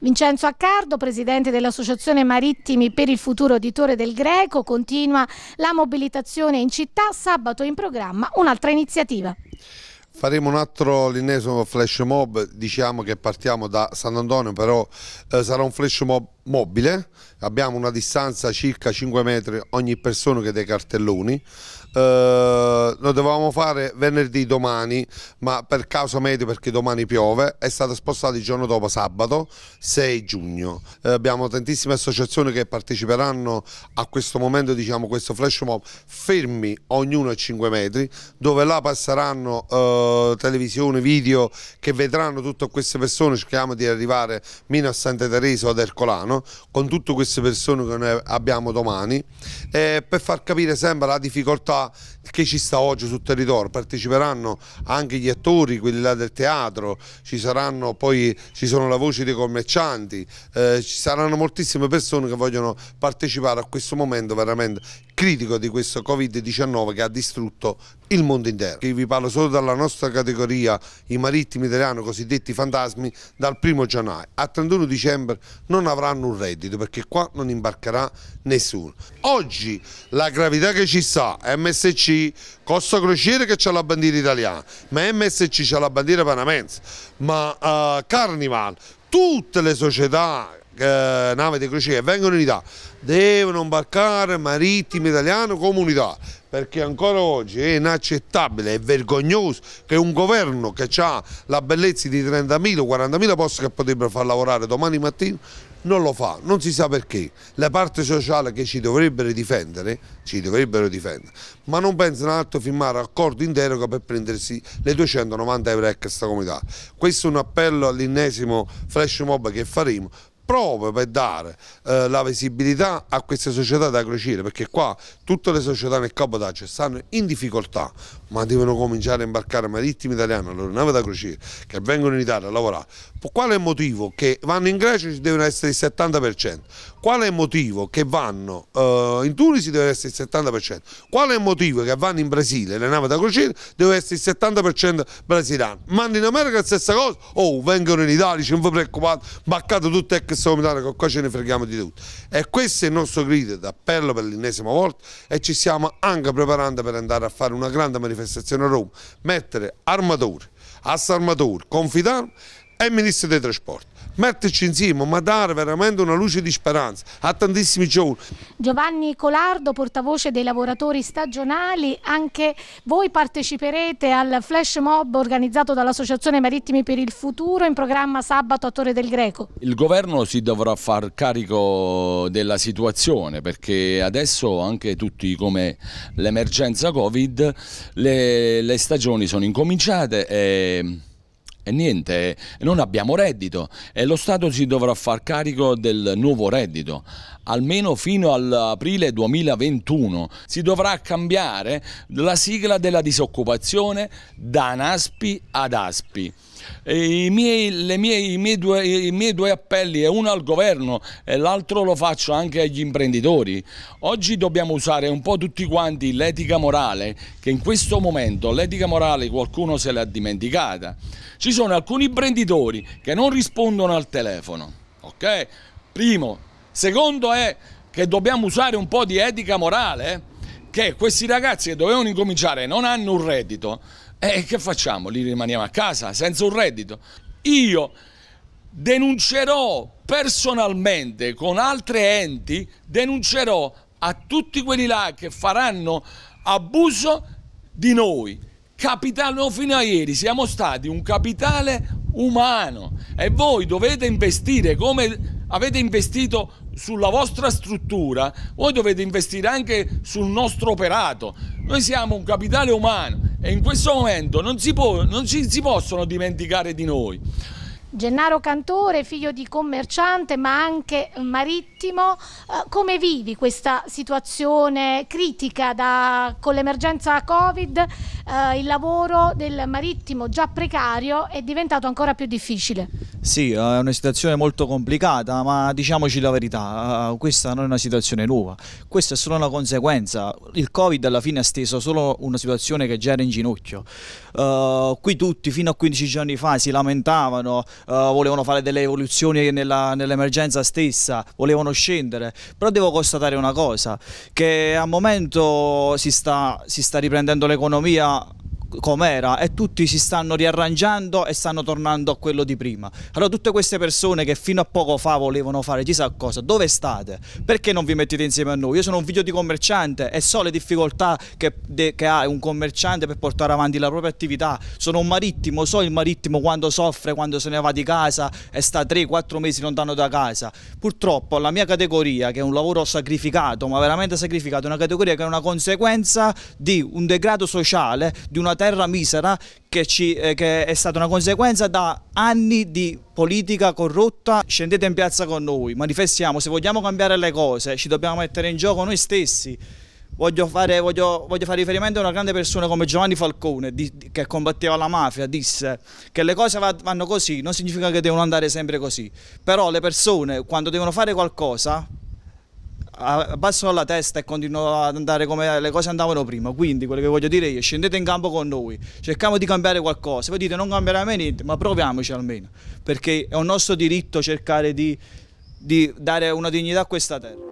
Vincenzo Accardo, presidente dell'Associazione Marittimi per il Futuro editore del Greco, continua la mobilitazione in città, sabato in programma un'altra iniziativa. Faremo un altro, l'ennesimo flash mob, diciamo che partiamo da Sant'Antonio, però eh, sarà un flash mob mobile, abbiamo una distanza circa 5 metri ogni persona che dei cartelloni, eh, lo dovevamo fare venerdì domani, ma per causa medio perché domani piove, è stato spostato il giorno dopo sabato 6 giugno. Eh, abbiamo tantissime associazioni che parteciperanno a questo momento, diciamo, questo flash mob fermi ognuno a 5 metri, dove là passeranno eh, televisione, video che vedranno tutte queste persone, cerchiamo di arrivare fino a Santa Teresa o ad Ercolano, con tutte queste persone che noi abbiamo domani, eh, per far capire sempre la difficoltà che ci sta oggi sul territorio, parteciperanno anche gli attori, quelli là del teatro, ci saranno poi ci sono la voce dei commercianti, eh, ci saranno moltissime persone che vogliono partecipare a questo momento veramente critico di questo Covid-19 che ha distrutto il mondo intero. Vi parlo solo dalla nostra categoria, i marittimi italiani cosiddetti fantasmi, dal 1 gennaio a 31 dicembre non avranno un reddito perché qua non imbarcherà nessuno. Oggi la gravità che ci sta, MSC, Costa Crociere che ha la bandiera italiana, ma MSC ha la bandiera panamense, ma uh, Carnival, tutte le società eh, nave di crociera vengono in Italia devono imbarcare marittimo italiano come unità perché ancora oggi è inaccettabile, e vergognoso che un governo che ha la bellezza di 30.000 40.000 posti che potrebbero far lavorare domani mattina non lo fa, non si sa perché. Le parti sociali che ci dovrebbero difendere, ci dovrebbero difendere, ma non pensano altro firmare accordo in deroga per prendersi le 290 euro a questa comunità. Questo è un appello all'ennesimo flash mob che faremo proprio per dare eh, la visibilità a queste società da crociere perché qua tutte le società nel cabotaggio stanno in difficoltà ma devono cominciare a imbarcare marittimi italiani, le navi da crociera, che vengono in Italia a lavorare. Qual è il motivo? Che vanno in Grecia ci devono essere il 70%. Qual è il motivo? Che vanno uh, in Tunisi deve essere il 70%. Qual è il motivo? Che vanno in Brasile le navi da crociera deve essere il 70% brasiliano. Mandi in America la stessa cosa. Oh, vengono in Italia, non vi preoccupate, baccate tutte e che comunitarie, che qua ce ne freghiamo di tutto. E questo è il nostro grido d'appello per l'ennesima volta e ci stiamo anche preparando per andare a fare una grande manifestazione manifestazione a Roma, mettere armatori, assarmatori, confidarmi e ministro dei trasporti metterci insieme, ma dare veramente una luce di speranza a tantissimi giovani. Giovanni Colardo, portavoce dei lavoratori stagionali, anche voi parteciperete al flash mob organizzato dall'Associazione Marittimi per il Futuro in programma sabato a Torre del Greco. Il governo si dovrà far carico della situazione perché adesso anche tutti come l'emergenza Covid le, le stagioni sono incominciate e e niente, non abbiamo reddito e lo Stato si dovrà far carico del nuovo reddito, almeno fino all'aprile 2021. Si dovrà cambiare la sigla della disoccupazione da NASPI ad ASPI. I miei, mie, i, miei due, I miei, due, appelli è uno al governo e l'altro lo faccio anche agli imprenditori. Oggi dobbiamo usare un po' tutti quanti l'etica morale, che in questo momento l'etica morale qualcuno se l'ha dimenticata. Ci sono alcuni imprenditori che non rispondono al telefono, ok? Primo. Secondo è che dobbiamo usare un po' di etica morale, eh? che questi ragazzi che dovevano incominciare non hanno un reddito, e che facciamo? Li rimaniamo a casa senza un reddito? Io denuncerò personalmente con altri enti, denuncerò a tutti quelli là che faranno abuso di noi, capitale, fino a ieri siamo stati un capitale umano e voi dovete investire come avete investito sulla vostra struttura, voi dovete investire anche sul nostro operato. Noi siamo un capitale umano e in questo momento non si, può, non si, si possono dimenticare di noi. Gennaro Cantore, figlio di commerciante ma anche marittimo, eh, come vivi questa situazione critica da, con l'emergenza Covid? Eh, il lavoro del marittimo già precario è diventato ancora più difficile. Sì, è una situazione molto complicata, ma diciamoci la verità, eh, questa non è una situazione nuova, questa è solo una conseguenza, il Covid alla fine ha steso solo una situazione che già era in ginocchio, uh, qui tutti fino a 15 giorni fa si lamentavano, uh, volevano fare delle evoluzioni nell'emergenza nell stessa, volevano scendere, però devo constatare una cosa, che al momento si sta, si sta riprendendo l'economia com'era e tutti si stanno riarrangiando e stanno tornando a quello di prima. Allora tutte queste persone che fino a poco fa volevano fare chissà cosa, dove state? Perché non vi mettete insieme a noi? Io sono un video di commerciante e so le difficoltà che, de, che ha un commerciante per portare avanti la propria attività. Sono un marittimo, so il marittimo quando soffre, quando se ne va di casa e sta 3-4 mesi lontano da casa. Purtroppo la mia categoria, che è un lavoro sacrificato, ma veramente sacrificato, è una categoria che è una conseguenza di un degrado sociale, di una terra misera che, ci, eh, che è stata una conseguenza da anni di politica corrotta. Scendete in piazza con noi, manifestiamo, se vogliamo cambiare le cose ci dobbiamo mettere in gioco noi stessi. Voglio fare, voglio, voglio fare, riferimento a una grande persona come Giovanni Falcone di, di, che combatteva la mafia, disse che le cose va, vanno così, non significa che devono andare sempre così, però le persone quando devono fare qualcosa abbassò la testa e continuò ad andare come le cose andavano prima. Quindi quello che voglio dire io, scendete in campo con noi, cerchiamo di cambiare qualcosa. Voi dite non cambierà mai niente, ma proviamoci almeno, perché è un nostro diritto cercare di, di dare una dignità a questa terra.